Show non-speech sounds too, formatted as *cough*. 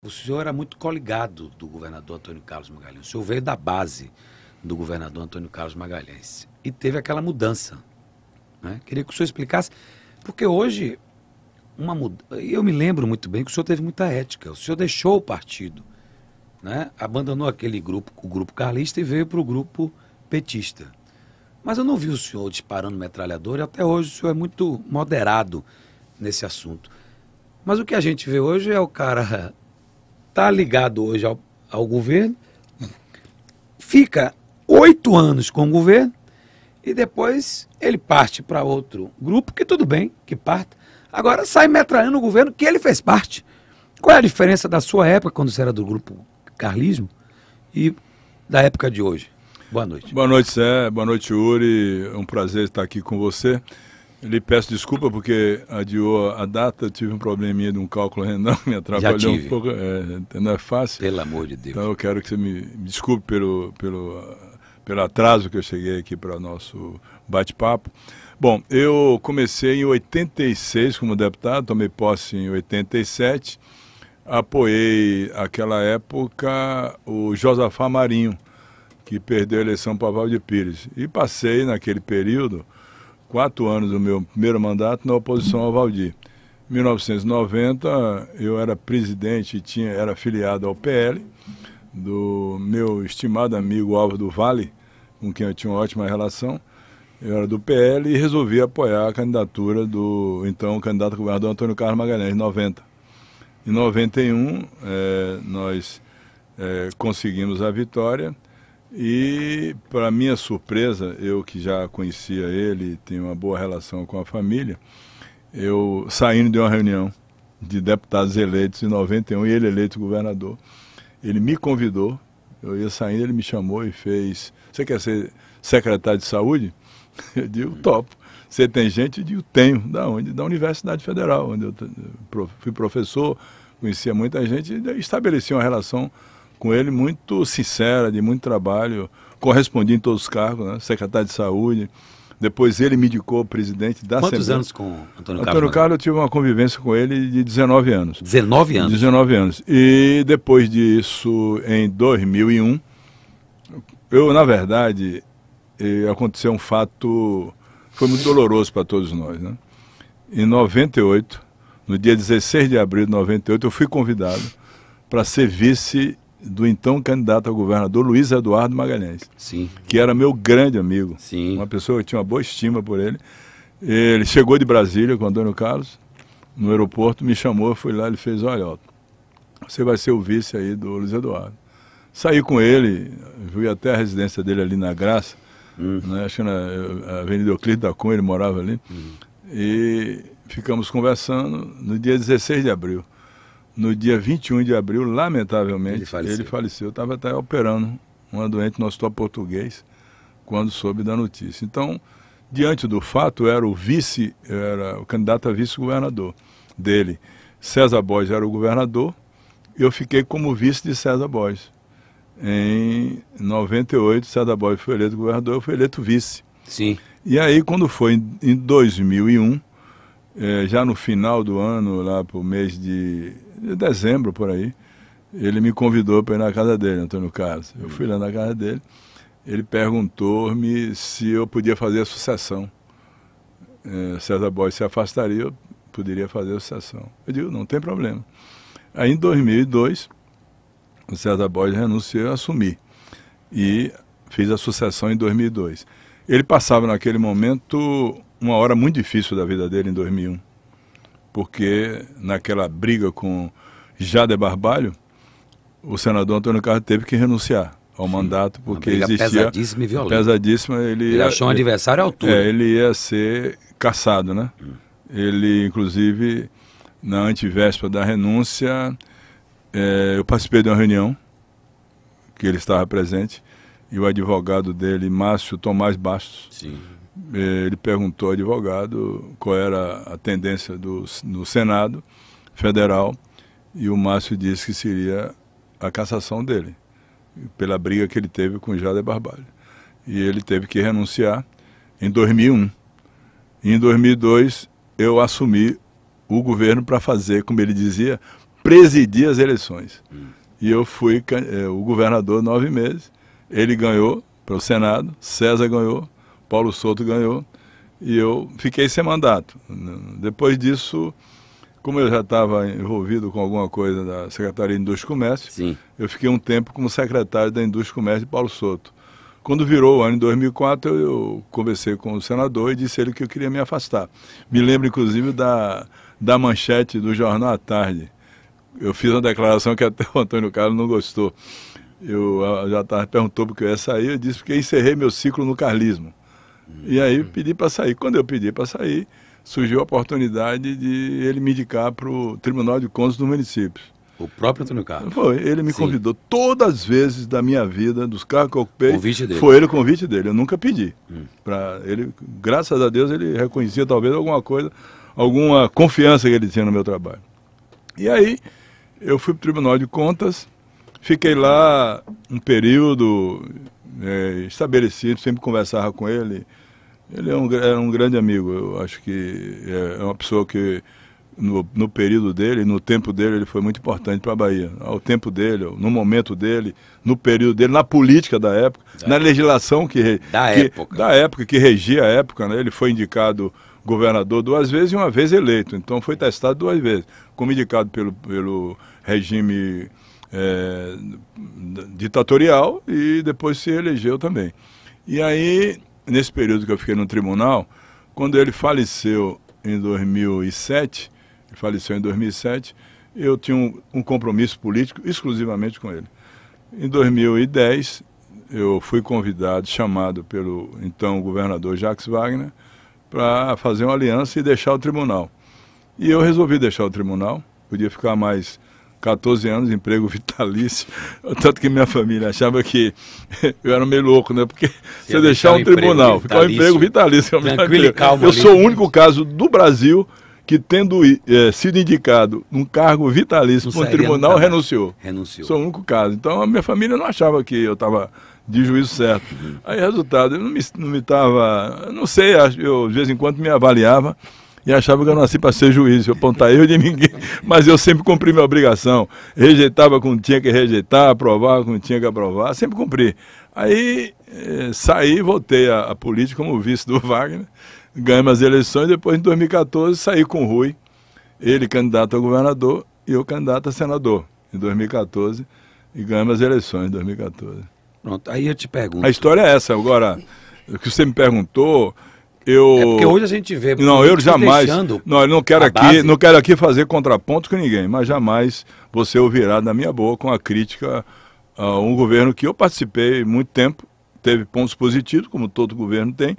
O senhor era muito coligado do governador Antônio Carlos Magalhães. O senhor veio da base do governador Antônio Carlos Magalhães e teve aquela mudança. Né? Queria que o senhor explicasse, porque hoje uma muda... eu me lembro muito bem que o senhor teve muita ética. O senhor deixou o partido, né? abandonou aquele grupo, o grupo carlista, e veio para o grupo petista. Mas eu não vi o senhor disparando metralhador e até hoje o senhor é muito moderado nesse assunto. Mas o que a gente vê hoje é o cara está ligado hoje ao, ao governo, fica oito anos com o governo e depois ele parte para outro grupo, que tudo bem, que parta. Agora sai metralhando o governo que ele fez parte. Qual é a diferença da sua época, quando você era do grupo Carlismo, e da época de hoje? Boa noite. Boa noite, Sé. Boa noite, Uri. É um prazer estar aqui com você. Ele peço desculpa porque adiou a data, tive um probleminha de um cálculo renal *laughs* me atrapalhou um pouco. É, então não é fácil. Pelo amor de Deus. Então eu quero que você me, me desculpe pelo, pelo, pelo atraso que eu cheguei aqui para o nosso bate-papo. Bom, eu comecei em 86 como deputado, tomei posse em 87, apoiei aquela época o Josafá Marinho, que perdeu a eleição para Valdir Pires. E passei naquele período quatro anos do meu primeiro mandato na oposição ao Valdir. Em 1990, eu era presidente e tinha, era filiado ao PL, do meu estimado amigo Álvaro do Vale, com quem eu tinha uma ótima relação. Eu era do PL e resolvi apoiar a candidatura do então candidato a governador Antônio Carlos Magalhães, em 90. Em 91, é, eh, nós é, conseguimos a vitória e, para minha surpresa, eu que já conhecia ele, tenho uma boa relação com a família, eu saindo de uma reunião de deputados eleitos em 91 e ele eleito governador, ele me convidou, eu ia saindo, ele me chamou e fez: Você quer ser secretário de saúde? *laughs* Eu digo: Topo. Você tem gente? Eu digo: Tenho. Da onde? Da Universidade Federal, onde eu eh, fui professor, conhecia muita gente e estabeleci uma relação com ele muito sincera, de muito trabalho. Correspondi em todos os cargos, né? secretário de saúde. Depois ele me indicou presidente da Quantos Assembleia. anos com Antônio Carlos? Antônio Carlos, eu tive uma convivência com ele de 19 anos. 19 anos? 19 anos. E depois disso, em 2001, eu, na verdade, eh, aconteceu um fato foi muito doloroso para todos nós, né? Em 98, no dia 16 de abril de 98, eu fui convidado para ser vice do então candidato a governador Luiz Eduardo Magalhães. Sim. Que era meu grande amigo. Sim. Uma pessoa que tinha uma boa estima por ele. Ele chegou de Brasília com o Antônio Carlos, no aeroporto, me chamou, fui lá, ele fez, olha, ó, você vai ser o vice aí do Luiz Eduardo. Saí com ele, fui até a residência dele ali na Graça, uhum. né, acho que na eh, Avenida Euclides da Cunha, ele morava ali, uhum. e ficamos conversando no dia 16 de abril no dia 21 de abril, lamentavelmente, ele faleceu. Ele faleceu, estava até operando uma doente no hospital português quando soube da notícia. Então, diante do fato, era o vice, era o candidato a vice-governador dele. César Bois era o governador, eu fiquei como vice de César Bois Em 98, César Bois foi eleito governador, eu fui eleito vice. Sim. E aí, quando foi em 2001, eh, já no final do ano, lá para o mês de em dezembro por aí, ele me convidou para ir na casa dele, Antônio Carlos. Eu fui lá na casa dele, ele perguntou-me se eu podia fazer a sucessão. É, César Boy se afastaria, eu poderia fazer a sucessão. Eu digo, não tem problema. Aí em 2002, o César Boy renunciou e assumi. E fiz a sucessão em 2002. Ele passava naquele momento uma hora muito difícil da vida dele em 2001 porque naquela briga com Jader Barbalho, o senador Antônio Carlos teve que renunciar ao Sim, mandato porque existia pesadíssima e violenta. pesadíssima ele, ele ia, achou um adversário à altura é, ele ia ser caçado né hum. ele inclusive na antivéspera da renúncia é, eu participei de uma reunião que ele estava presente e o advogado dele Márcio Tomás Bastos Sim. Eh, ele perguntou ao advogado qual era a tendência do, no Senado Federal e o Márcio disse que seria a cassação dele, pela briga que ele teve com Jader Barbalho. E ele teve que renunciar em 2001. E em 2002, eu assumi o governo para fazer, como ele dizia, presidir as eleições. Hum. E eu fui é, o governador nove meses, ele ganhou para o Senado, César ganhou, Paulo Souto ganhou e eu fiquei sem mandato. Depois disso, como eu já estava envolvido com alguma coisa da Secretaria de Indústria e Comércio, Sim. eu fiquei um tempo como secretário da Indústria e Comércio de Paulo Souto. Quando virou o ano de 2004, eu, eu conversei com o senador e disse ele que eu queria me afastar. Me lembro, inclusive, da, da manchete do Jornal à Tarde. Eu fiz uma declaração que até *laughs* o Antônio Carlos não gostou. Eu ah, já tava, perguntou porque eu ia sair, eu disse que encerrei meu ciclo no carlismo. E aí pedi para sair. Quando eu pedi para sair, surgiu a oportunidade de ele me indicar para o Tribunal de Contas do município. O próprio Antônio Carlos. Foi, ele me Sim. convidou todas as vezes da minha vida, dos carros que eu ocupei. Convite dele. Foi ele o convite dele, eu nunca pedi. Hum. Pra ele, graças a Deus ele reconhecia talvez alguma coisa, alguma confiança que ele tinha no meu trabalho. E aí eu fui para o Tribunal de Contas, fiquei lá um período, é, estabelecido, sempre conversava com ele. Ele é um, é um grande amigo, eu acho que é, é uma pessoa que no, no, período dele, no tempo dele, ele foi muito importante para a Bahia. Ao tempo dele, no momento dele, no período dele, na política da época, da na época. legislação que, da, que, época. da época, que regia a época, né? ele foi indicado governador duas vezes e uma vez eleito. Então foi testado duas vezes, como indicado pelo, pelo regime é, ditatorial e depois se elegeu também. E aí, nesse período que eu fiquei no tribunal, quando ele faleceu em 2007, ele faleceu em 2007, eu tinha um, um compromisso político exclusivamente com ele. Em 2010, eu fui convidado, chamado pelo então governador Jacques Wagner, para fazer uma aliança e deixar o tribunal. E eu resolvi deixar o tribunal, podia ficar mais 14 anos, emprego vitalício. *laughs* Tanto que minha família achava que *laughs* eu era meio louco, né? Porque você deixar um tribunal, ficar um emprego vitalício. Tranquilo calma, calma, eu sou o né? único caso do Brasil que, tendo é, sido indicado num cargo vitalício para um tribunal, renunciou. Renunciou. Sou o único caso. Então a minha família não achava que eu estava de juízo certo. Uhum. Aí, resultado, eu não me estava. Não, me tava, não sei, eu de vez em quando me avaliava e achava que eu nasci para ser juiz, eu apontar eu de ninguém, mas eu sempre cumpri minha obrigação, rejeitava quando tinha que rejeitar, aprovava quando tinha que aprovar, sempre cumpri. Aí eh, saí, voltei à, à política como vice do *laughs* Wagner, ganhei as eleições, depois em 2014 saí com o Rui, ele candidato a governador e eu candidato a senador em 2014 e ganhei as eleições em 2014. Pronto, aí eu te pergunto. A história é essa agora. O que você me perguntou, eu... É porque hoje a gente vê. Não, eu jamais. Não, eu não quero aqui, não quero aqui fazer contraponto com ninguém, mas jamais você ouvirá da minha boca uma crítica a um governo que eu participei muito tempo, teve pontos positivos, como todo governo tem.